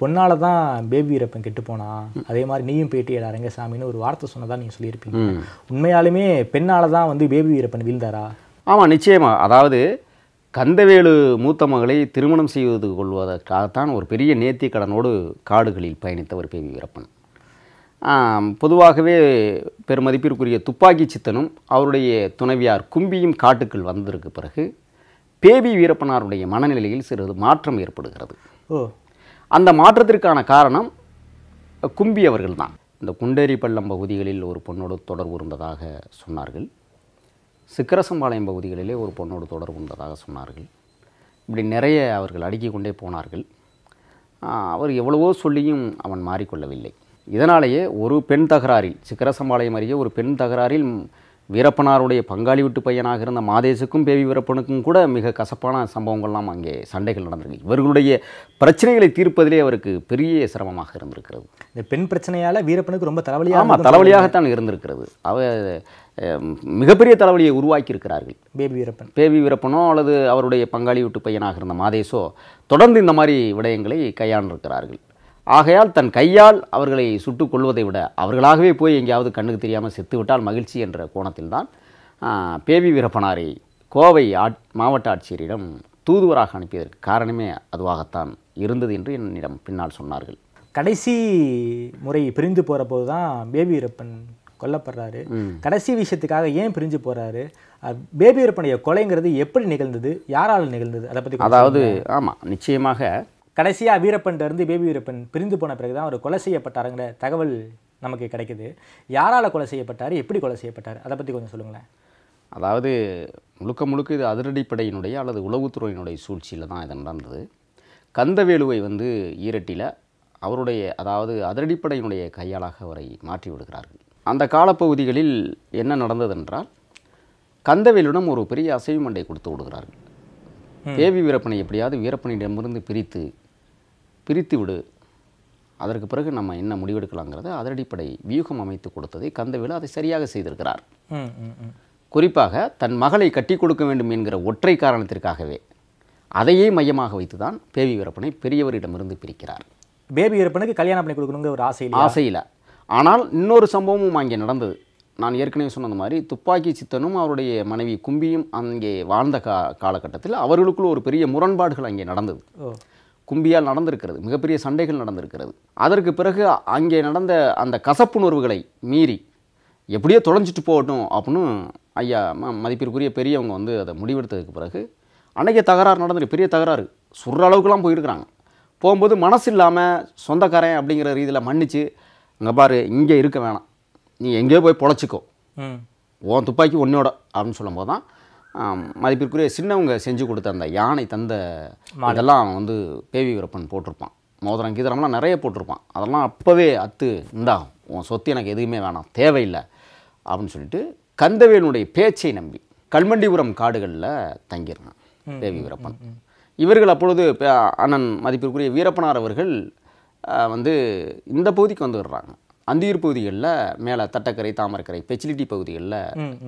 பொண்ணால தான் பேபி வீரப்பன் கெட்டு போனா அதே மாதிரி நீயும் பேட்டியடா ரங்கசாமின்னு ஒரு வார்த்தை சொன்னதாக நீங்கள் சொல்லியிருப்பீங்க உண்மையாலுமே பெண்ணால் தான் வந்து பேபி வீரப்பன் வீழ்ந்தாரா ஆமாம் நிச்சயமா அதாவது கந்தவேலு மூத்த மகளை திருமணம் செய்வது கொள்வதற்காகத்தான் ஒரு பெரிய நேர்த்தி கடனோடு காடுகளில் ஒரு பேபி வீரப்பன் பொதுவாகவே பெருமதிப்பிற்குரிய துப்பாக்கி சித்தனும் அவருடைய துணைவியார் கும்பியும் காட்டுக்கள் வந்ததற்கு பிறகு பேபி வீரப்பனாருடைய மனநிலையில் சிறிது மாற்றம் ஏற்படுகிறது ஓ அந்த மாற்றத்திற்கான காரணம் கும்பி அவர்கள் தான் இந்த குண்டேரி பள்ளம் பகுதிகளில் ஒரு பொண்ணோடு தொடர்பு இருந்ததாக சொன்னார்கள் சிக்கரசம்பாளையம் பகுதிகளிலே ஒரு பொண்ணோடு தொடர்பு இருந்ததாக சொன்னார்கள் இப்படி நிறைய அவர்கள் அடுக்கி கொண்டே போனார்கள் அவர் எவ்வளவோ சொல்லியும் அவன் மாறிக்கொள்ளவில்லை இதனாலேயே ஒரு பெண் தகராறில் சிக்கரசம்பாளையம் அருகே ஒரு பெண் தகராறில் வீரப்பனாருடைய பங்காளி விட்டு பையனாக இருந்த மாதேசுக்கும் பேவி வீரப்பனுக்கும் கூட மிக கசப்பான சம்பவங்கள்லாம் அங்கே சண்டைகள் நடந்திருக்கு இவர்களுடைய பிரச்சனைகளை தீர்ப்பதிலே அவருக்கு பெரிய சிரமமாக இருந்திருக்கிறது இந்த பெண் பிரச்சனையால் வீரப்பனுக்கு ரொம்ப தலைவலியாக ஆமாம் தலைவலியாகத்தான் இருந்திருக்கிறது அவ மிகப்பெரிய தலைவலியை உருவாக்கியிருக்கிறார்கள் பேபி வீரப்பன் பேபி வீரப்பனோ அல்லது அவருடைய பங்காளி விட்டு பையனாக இருந்த மாதேசோ தொடர்ந்து இந்த மாதிரி விடயங்களை கையாண்டிருக்கிறார்கள் ஆகையால் தன் கையால் அவர்களை சுட்டுக் கொள்வதை விட அவர்களாகவே போய் எங்கேயாவது கண்ணுக்கு தெரியாமல் செத்துவிட்டால் மகிழ்ச்சி என்ற கோணத்தில்தான் பேபி வீரப்பனாரை கோவை ஆட் மாவட்ட ஆட்சியரிடம் தூதுவராக அனுப்பியதற்கு காரணமே அதுவாகத்தான் இருந்தது என்று என்னிடம் பின்னால் சொன்னார்கள் கடைசி முறை பிரிந்து போகிற போது தான் பேபி வீரப்பன் கொல்லப்படுறாரு கடைசி விஷயத்துக்காக ஏன் பிரிஞ்சு போகிறாரு பேபி வீரப்பனுடைய கொலைங்கிறது எப்படி நிகழ்ந்தது யாரால் நிகழ்ந்தது அதை பற்றி அதாவது ஆமாம் நிச்சயமாக கடைசியாக வீரப்பன்கிட்டருந்து பேபி வீரப்பன் பிரிந்து போன பிறகு தான் அவர் கொலை செய்யப்பட்டாருங்கிற தகவல் நமக்கு கிடைக்குது யாரால் கொலை செய்யப்பட்டார் எப்படி கொலை செய்யப்பட்டார் அதை பற்றி கொஞ்சம் சொல்லுங்களேன் அதாவது முழுக்க முழுக்க இது அதிரடிப்படையினுடைய அல்லது உளவுத்துறையினுடைய சூழ்ச்சியில் தான் இது நடந்தது கந்தவேலுவை வந்து ஈரட்டியில் அவருடைய அதாவது அதிரடிப்படையினுடைய கையாளாக அவரை மாற்றி விடுகிறார்கள் அந்த காலப்பகுதிகளில் என்ன நடந்ததென்றால் கந்தவேலுடன் ஒரு பெரிய அசைவு மண்டை கொடுத்து விடுகிறார்கள் தேவி வீரப்பனை எப்படியாவது வீரப்பனிடமிருந்து பிரித்து பிரித்து விடு அதற்கு பிறகு நம்ம என்ன முடிவெடுக்கலாங்கிறத அதரடிப்படை வியூகம் அமைத்து கொடுத்ததை கந்தவேலு அதை சரியாக செய்திருக்கிறார் குறிப்பாக தன் மகளை கட்டி கொடுக்க வேண்டும் என்கிற ஒற்றை காரணத்திற்காகவே அதையே மையமாக வைத்து தான் பேபி வீரப்பனை பெரியவரிடமிருந்து பிரிக்கிறார் பேபி வீரப்பனுக்கு கல்யாணம் பண்ணி கொடுக்கணுங்கிற ஒரு ஆசை ஆசையில் ஆனால் இன்னொரு சம்பவமும் அங்கே நடந்தது நான் ஏற்கனவே சொன்னது மாதிரி துப்பாக்கி சித்தனும் அவருடைய மனைவி கும்பியும் அங்கே வாழ்ந்த கா காலகட்டத்தில் அவர்களுக்குள்ள ஒரு பெரிய முரண்பாடுகள் அங்கே நடந்தது கும்பியால் நடந்திருக்கிறது மிகப்பெரிய சண்டைகள் நடந்திருக்கிறது அதற்கு பிறகு அங்கே நடந்த அந்த கசப்புணர்வுகளை மீறி எப்படியோ தொலைஞ்சிட்டு போகட்டும் அப்படின்னு ஐயா மதிப்பிற்குரிய பெரியவங்க வந்து அதை முடிவெடுத்ததுக்கு பிறகு அன்றைக்கே தகராறு நடந்துரு பெரிய தகராறு சுடுற அளவுக்குலாம் போயிருக்கிறாங்க போகும்போது மனசு இல்லாமல் சொந்தக்காரன் அப்படிங்கிற ரீதியில் மன்னித்து அங்கே பாரு இங்கே இருக்க வேணாம் நீ எங்கேயோ போய் பொழைச்சிக்கோ ஓன் துப்பாக்கி உன்னோட அப்படின்னு சொல்லும்போது தான் மதிப்பிற்குரிய சின்னவங்க செஞ்சு கொடுத்த அந்த யானை தந்த அதெல்லாம் வந்து பேவி வீரப்பன் போட்டிருப்பான் மோதிரம் கீதரம்லாம் நிறைய போட்டிருப்பான் அதெல்லாம் அப்போவே அத்து இந்தா உன் சொத்து எனக்கு எதுவுமே வேணாம் தேவையில்லை அப்படின்னு சொல்லிட்டு கந்தவேனுடைய பேச்சை நம்பி கல்மண்டிபுரம் காடுகளில் தங்கியிருந்தான் தேவி வீரப்பன் இவர்கள் அப்பொழுது அண்ணன் மதிப்பிற்குரிய வீரப்பனார் அவர்கள் வந்து இந்த பகுதிக்கு வந்து விடுறாங்க அந்தியூர் பகுதிகளில் மேலே தட்டக்கரை தாமரக்கரை பெச்சிலிட்டி பகுதிகளில்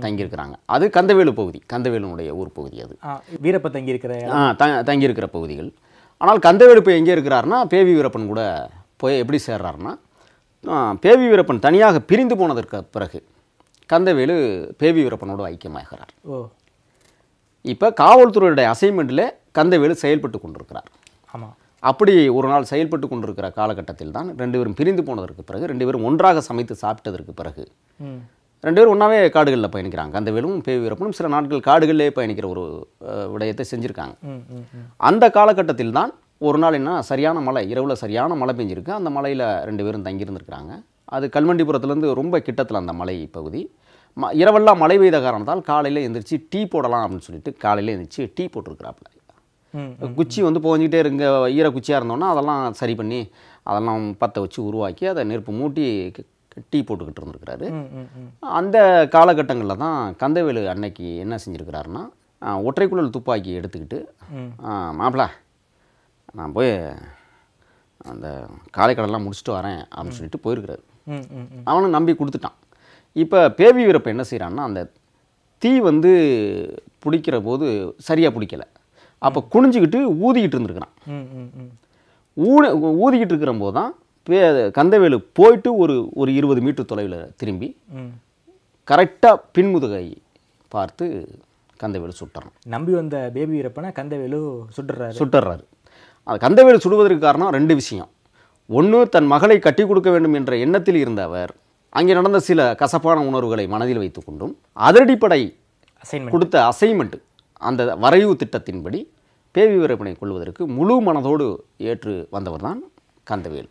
தங்கியிருக்கிறாங்க அது கந்தவேலு பகுதி கந்தவேலுனுடைய ஊர் பகுதி அது வீரப்ப தங்கியிருக்கிற ஆ தங்கியிருக்கிற பகுதிகள் ஆனால் கந்தவேலு இப்போ எங்கே இருக்கிறாருன்னா பேவி வீரப்பன் கூட போய் எப்படி சேர்றாருன்னா பேவி வீரப்பன் தனியாக பிரிந்து போனதற்கு பிறகு கந்தவேலு பேவி வீரப்பனோடு ஐக்கியமாகிறார் இப்போ காவல்துறையுடைய அசைன்மெண்ட்டில் கந்தவேலு செயல்பட்டு கொண்டிருக்கிறார் ஆமாம் அப்படி ஒரு நாள் செயல்பட்டு கொண்டிருக்கிற காலகட்டத்தில் தான் ரெண்டு பேரும் பிரிந்து போனதற்கு பிறகு ரெண்டு பேரும் ஒன்றாக சமைத்து சாப்பிட்டதற்கு பிறகு ரெண்டு பேரும் ஒன்றாவே காடுகளில் பயணிக்கிறாங்க அந்த வேலும் பே வீரப்பனும் சில நாட்கள் காடுகளிலே பயணிக்கிற ஒரு விடயத்தை செஞ்சுருக்காங்க அந்த காலகட்டத்தில் தான் ஒரு நாள் என்ன சரியான மழை இரவில் சரியான மழை பெஞ்சிருக்கு அந்த மலையில் ரெண்டு பேரும் தங்கியிருந்துருக்கிறாங்க அது கல்மண்டிபுரத்துலேருந்து ரொம்ப கிட்டத்தில் அந்த மலை பகுதி ம இரவெல்லாம் மழை பெய்த காரணத்தால் காலையில் எழுந்திரிச்சு டீ போடலாம் அப்படின்னு சொல்லிட்டு காலையில் எழுந்திரிச்சு டீ போட்டிருக்கிறாப்புல குச்சி வந்து புகஞ்சிக்கிட்டே இருங்க ஈர குச்சியாக இருந்தோன்னா அதெல்லாம் சரி பண்ணி அதெல்லாம் பற்ற வச்சு உருவாக்கி அதை நெருப்பு மூட்டி டீ போட்டுக்கிட்டு இருந்திருக்கிறாரு அந்த காலகட்டங்களில் தான் கந்தவேலு அன்னைக்கு என்ன செஞ்சுருக்கிறாருன்னா ஒற்றைக்குழல் துப்பாக்கி எடுத்துக்கிட்டு மாப்பிள நான் போய் அந்த காலைக்கடலாம் முடிச்சுட்டு வரேன் அப்படின்னு சொல்லிட்டு போயிருக்கிறாரு அவனை நம்பி கொடுத்துட்டான் இப்போ பேபி வீரப்ப என்ன செய்கிறான்னா அந்த தீ வந்து பிடிக்கிற போது சரியாக பிடிக்கலை அப்போ குனிஞ்சிக்கிட்டு ஊதிக்கிட்டு இருந்திருக்கிறான் ஊன ஊதிக்கிட்டு இருக்கிற போது தான் கந்தவேலு போயிட்டு ஒரு ஒரு இருபது மீட்டர் தொலைவில் திரும்பி கரெக்டாக பின்முதுகை பார்த்து கந்தவேலு சுட்டுறான் நம்பி வந்த பேபி வீரப்பனை கந்தவேலு சுட்டுறாரு சுட்டுறாரு அது கந்தவேலு சுடுவதற்கு காரணம் ரெண்டு விஷயம் ஒன்று தன் மகளை கட்டி கொடுக்க வேண்டும் என்ற எண்ணத்தில் இருந்த அவர் அங்கே நடந்த சில கசப்பான உணர்வுகளை மனதில் வைத்துக்கொண்டும் அதிரடிப்படை கொடுத்த அசைன்மெண்ட் அந்த வரைவு திட்டத்தின்படி பேவி விற்பனை கொள்வதற்கு முழு மனதோடு ஏற்று வந்தவர் தான் கந்தவேல்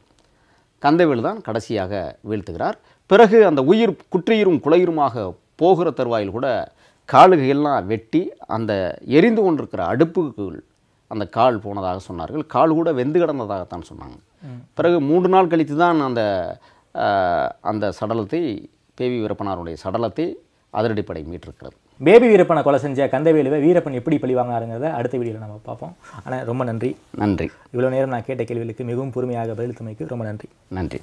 கந்தவேல் தான் கடைசியாக வீழ்த்துகிறார் பிறகு அந்த உயிர் குற்றியிரும் குலையிருமாக போகிற தருவாயில் கூட காலுகையெல்லாம் வெட்டி அந்த எரிந்து கொண்டிருக்கிற அடுப்புக்குள் அந்த கால் போனதாக சொன்னார்கள் கால் கூட வெந்து கிடந்ததாகத்தான் சொன்னாங்க பிறகு மூன்று நாள் கழித்து தான் அந்த அந்த சடலத்தை பேவி விரப்பனாருடைய சடலத்தை அதிரடிப்படை மீட்டிருக்கிறது பேபி வீரப்பனை கொலை செஞ்ச கந்தவேலுவை வீரப்பன் எப்படி பழி பழிவாங்காருங்கிறத அடுத்த வீடியோவில் நம்ம பார்ப்போம் ஆனால் ரொம்ப நன்றி நன்றி இவ்வளோ நேரம் நான் கேட்ட கேள்விகளுக்கு மிகவும் பொறுமையாக தமைக்கு ரொம்ப நன்றி நன்றி